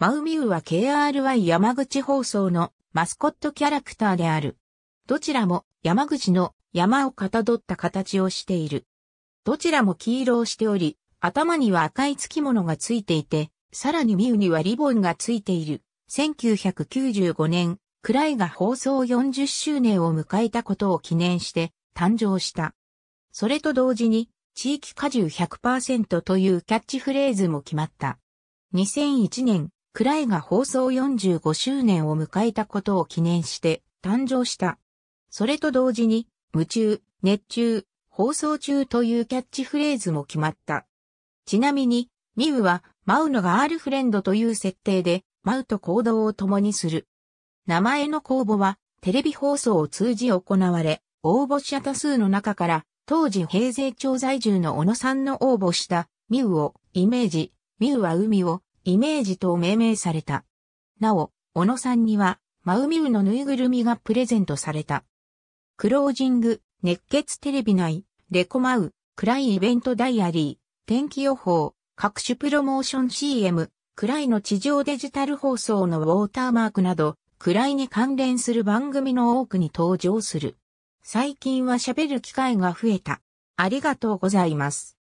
マウミウは KRY 山口放送のマスコットキャラクターである。どちらも山口の山をかたどった形をしている。どちらも黄色をしており、頭には赤い付き物がついていて、さらにミウにはリボンがついている。1995年、クライが放送40周年を迎えたことを記念して誕生した。それと同時に、地域果汁100%というキャッチフレーズも決まった。2001年、クライが放送45周年を迎えたことを記念して誕生した。それと同時に、夢中、熱中、放送中というキャッチフレーズも決まった。ちなみに、ミウは、マウのガールフレンドという設定で、マウと行動を共にする。名前の公募は、テレビ放送を通じ行われ、応募者多数の中から、当時平成町在住の小野さんの応募した、ミウをイメージ、ミウは海をイメージと命名された。なお、小野さんには、マウミウのぬいぐるみがプレゼントされた。クロージング、熱血テレビ内、レコマウ、暗いイベントダイアリー、天気予報、各種プロモーション CM、暗いの地上デジタル放送のウォーターマークなど、暗いに関連する番組の多くに登場する。最近は喋る機会が増えた。ありがとうございます。